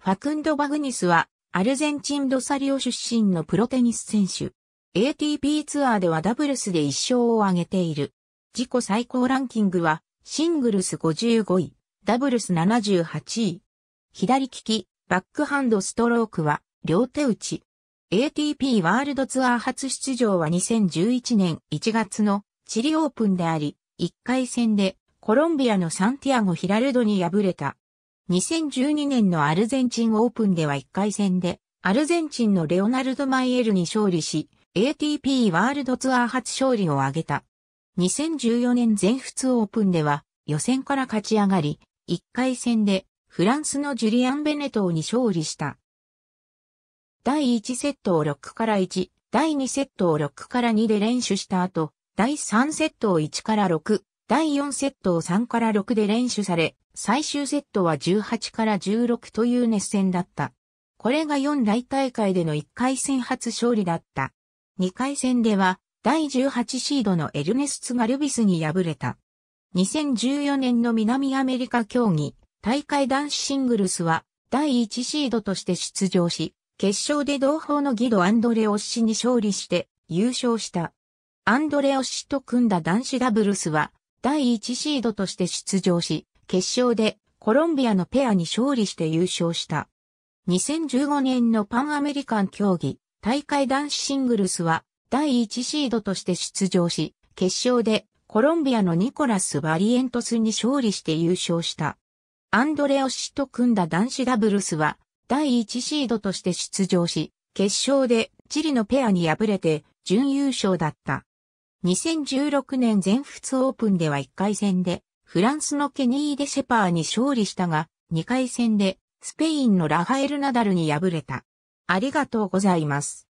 ファクンド・バグニスは、アルゼンチン・ドサリオ出身のプロテニス選手。ATP ツアーではダブルスで1勝を挙げている。自己最高ランキングは、シングルス55位、ダブルス78位。左利き、バックハンドストロークは、両手打ち。ATP ワールドツアー初出場は2011年1月のチリオープンであり、1回戦でコロンビアのサンティアゴ・ヒラルドに敗れた。2012年のアルゼンチンオープンでは1回戦で、アルゼンチンのレオナルド・マイエルに勝利し、ATP ワールドツアー初勝利を挙げた。2014年全仏オープンでは、予選から勝ち上がり、1回戦で、フランスのジュリアン・ベネトーに勝利した。第1セットを6から1、第2セットを6から2で練習した後、第3セットを1から6、第4セットを3から6で連取され、最終セットは18から16という熱戦だった。これが4大大会での1回戦初勝利だった。2回戦では、第18シードのエルネスツ・ガルビスに敗れた。2014年の南アメリカ競技、大会男子シングルスは、第1シードとして出場し、決勝で同胞のギド・アンドレオッシに勝利して、優勝した。アンドレオッシと組んだ男子ダブルスは、第1シードとして出場し、決勝でコロンビアのペアに勝利して優勝した。2015年のパンアメリカン競技大会男子シングルスは第1シードとして出場し、決勝でコロンビアのニコラス・バリエントスに勝利して優勝した。アンドレオ氏と組んだ男子ダブルスは第1シードとして出場し、決勝でチリのペアに敗れて準優勝だった。2016年全仏オープンでは1回戦で、フランスのケニー・デ・シェパーに勝利したが、2回戦で、スペインのラファエル・ナダルに敗れた。ありがとうございます。